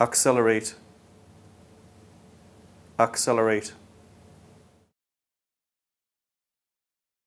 accelerate, accelerate.